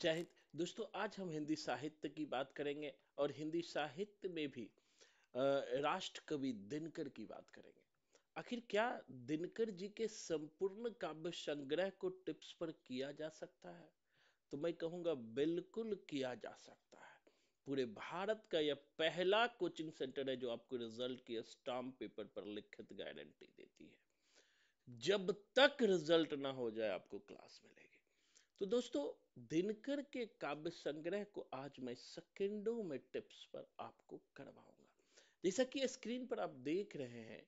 जय हिंद दोस्तों आज हम हिंदी साहित्य की बात करेंगे और हिंदी साहित्य में भी राष्ट्र कवि दिनकर की बात करेंगे आखिर क्या दिनकर जी के संपूर्ण काव्य संग्रह को टिप्स पर किया जा सकता है तो मैं कहूंगा बिल्कुल किया जा सकता है पूरे भारत का यह पहला कोचिंग सेंटर है जो आपको रिजल्ट के स्टाम्प पेपर पर लिखित गारंटी देती है जब तक रिजल्ट ना हो जाए आपको क्लास मिले तो दोस्तों दिनकर के काव्य संग्रह को आज मैं सेकेंडों में टिप्स पर आपको करवाऊंगा जैसा कि स्क्रीन पर आप देख रहे हैं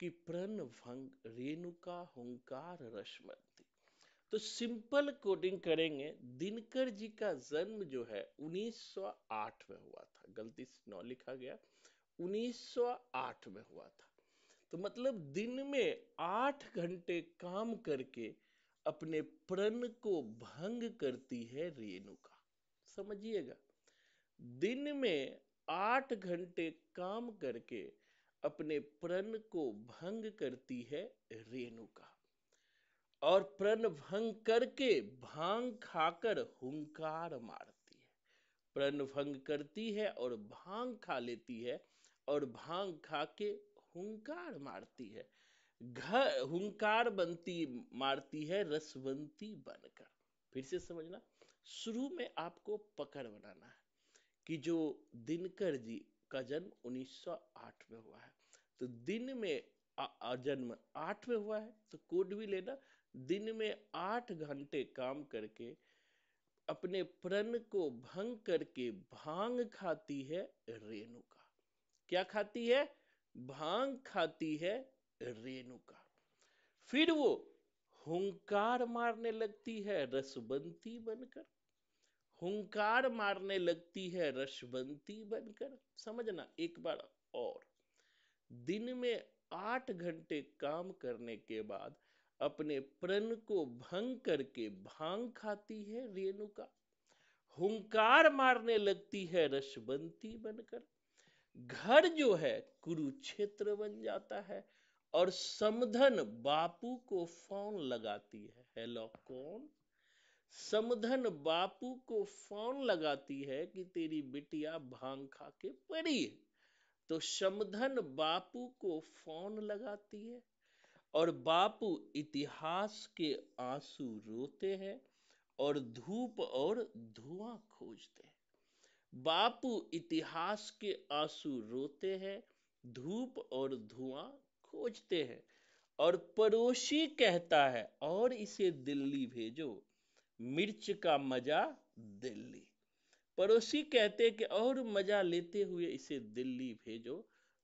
कि प्रण भंग रेणुका हंकार रश्मती तो सिंपल कोडिंग करेंगे दिनकर जी का जन्म जो है 1908 में हुआ था गलती से नौ लिखा गया 1908 में हुआ था तो मतलब दिन में आठ घंटे काम करके अपने प्रण को भंग करती है रेणुका समझिएगा दिन में आठ घंटे काम करके अपने प्रण को भंग करती है रेणुका और प्रण भंग करके भांग खाकर हुंकार मारती है प्रण भंग करती है और भांग खा लेती है और भांग खाके हुंकार मारती है हुंकार बनती मारती है रसवंती बनकर फिर से समझना शुरू में आपको पकड़ बनाना है कि जो दिनकर जी का जन्म 1908 में हुआ है तो दिन में आ, आ, जन्म आठ में हुआ है तो कोड भी लेना दिन में आठ घंटे काम करके अपने प्रण को भंग करके भांग खाती है रेणुका क्या खाती है भांग खाती है रेणुका फिर वो हुंकार मारने लगती है रसबंती बनकर हुंकार मारने लगती है रसबंती बनकर समझना एक बार और दिन में आठ घंटे काम करने के बाद अपने प्रण को भंग करके भांग खाती है रेणुका हुंकार मारने लगती है रसबंती बनकर घर जो है कुरुक्षेत्र बन जाता है और समधन बापू को फोन लगाती है हेलो कौन समधन बापू को फोन लगाती है कि तेरी बिटिया भांग खा के पड़ी है तो समधन बापू को फोन लगाती है और बापू इतिहास के आंसू रोते हैं और धूप और धुआं खोजते हैं बापू इतिहास के आंसू रोते हैं धूप और धुआं खोजते हैं और पड़ोसी कहता है और इसे दिल्ली भेजो मिर्च का मजा दिल्ली पड़ोसी कहते कि और मजा लेते हुए इसे दिल्ली भेजो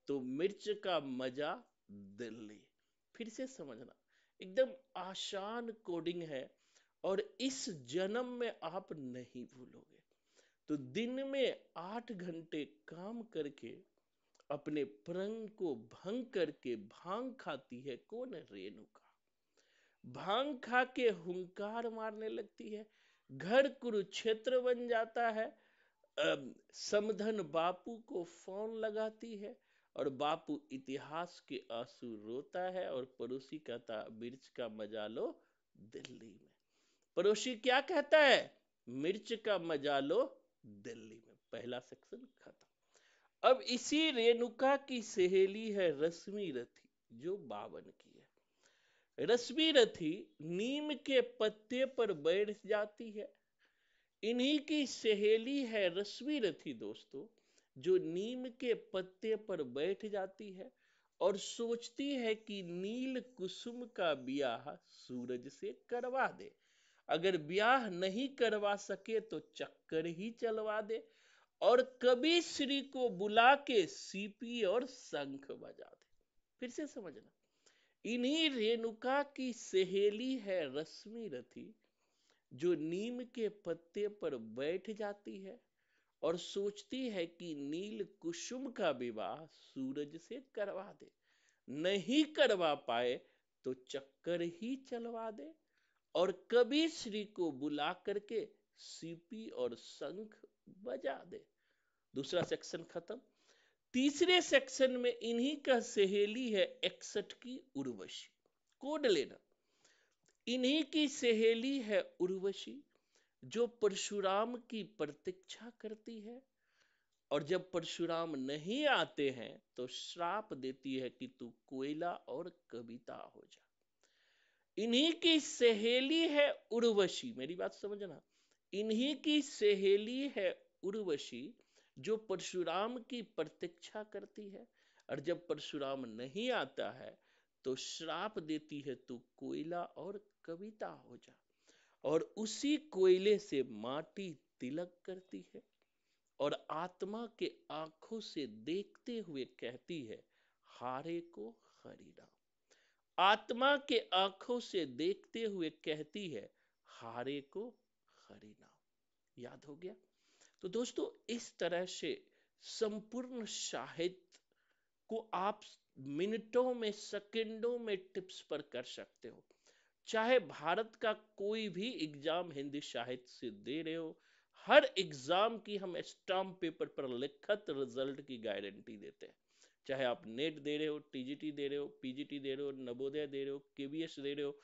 तो मिर्च का मजा दिल्ली फिर से समझना एकदम आसान कोडिंग है और इस जन्म में आप नहीं भूलोगे तो दिन में आठ घंटे काम करके अपने प्रंग को भंग करके भांग खाती है कौन है रेणुका भांग खा के हुंकार मारने लगती है घर कुरुक्षेत्र बन जाता है समधन बापू को फोन लगाती है और बापू इतिहास के आंसू रोता है और पड़ोसी कहता मिर्च का मजा लो दिल्ली में पड़ोसी क्या कहता है मिर्च का मजा लो दिल्ली में पहला सेक्शन खत्म अब इसी रेणुका की सहेली है रश्मि रथी जो बावन की है रश्मि रथी नीम के पत्ते पर बैठ जाती है इन्हीं की सहेली है रश्मि रथी दोस्तों जो नीम के पत्ते पर बैठ जाती है और सोचती है कि नील कुसुम का ब्याह सूरज से करवा दे अगर ब्याह नहीं करवा सके तो चक्कर ही चलवा दे और कभी श्री को बुला के सीपी और शंख बजा दे फिर से समझना इन्हीं रेणुका की सहेली है रश्मि रथी जो नीम के पत्ते पर बैठ जाती है और सोचती है कि नील कुसुम का विवाह सूरज से करवा दे नहीं करवा पाए तो चक्कर ही चलवा दे और कभी श्री को बुला करके सीपी और शंख बजा दे दूसरा सेक्शन खत्म तीसरे सेक्शन में इन्हीं का सहेली है इकसठ की उर्वशी कोड लेना इन्हीं की सहेली है उर्वशी जो परशुराम की प्रतीक्षा करती है और जब परशुराम नहीं आते हैं तो श्राप देती है कि तू कोयला और कविता हो जा इन्हीं की सहेली है उर्वशी मेरी बात समझना इन्हीं की सहेली है उर्वशी जो परशुराम की प्रतीक्षा करती है और जब परशुराम नहीं आता है तो श्राप देती है तू तो कोयला और कविता हो जा और उसी कोयले से माटी तिलक करती है और आत्मा के आंखों से देखते हुए कहती है हारे को हरिना आत्मा के आंखों से देखते हुए कहती है हारे को हरिना याद हो गया तो दोस्तों इस तरह से संपूर्ण साहित्य को आप मिनटों में सेकंडों में टिप्स पर कर सकते हो चाहे भारत का कोई भी एग्जाम हिंदी साहित्य से दे रहे हो हर एग्जाम की हम स्टाम्प पेपर पर लिखत रिजल्ट की गारंटी देते हैं चाहे आप नेट दे रहे हो टीजीटी दे रहे हो पीजीटी दे रहे हो नवोदय दे रहे हो केबीएस दे रहे हो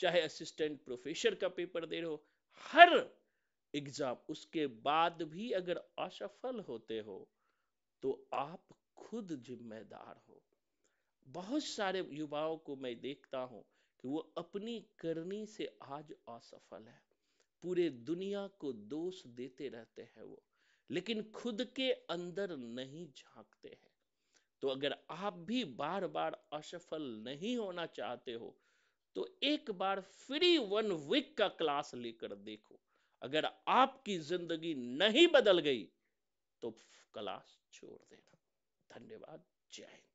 चाहे असिस्टेंट प्रोफेसर का पेपर दे रहे हो हर एग्जाम उसके बाद भी अगर असफल होते हो तो आप खुद जिम्मेदार हो बहुत सारे युवाओं को मैं देखता हूं कि वो अपनी करनी से आज असफल है पूरे दुनिया को दोष देते रहते हैं वो लेकिन खुद के अंदर नहीं झांकते हैं तो अगर आप भी बार बार असफल नहीं होना चाहते हो तो एक बार फ्री वन वीक का क्लास लेकर देखो अगर आपकी जिंदगी नहीं बदल गई तो क्लास छोड़ देना धन्यवाद जय हिंद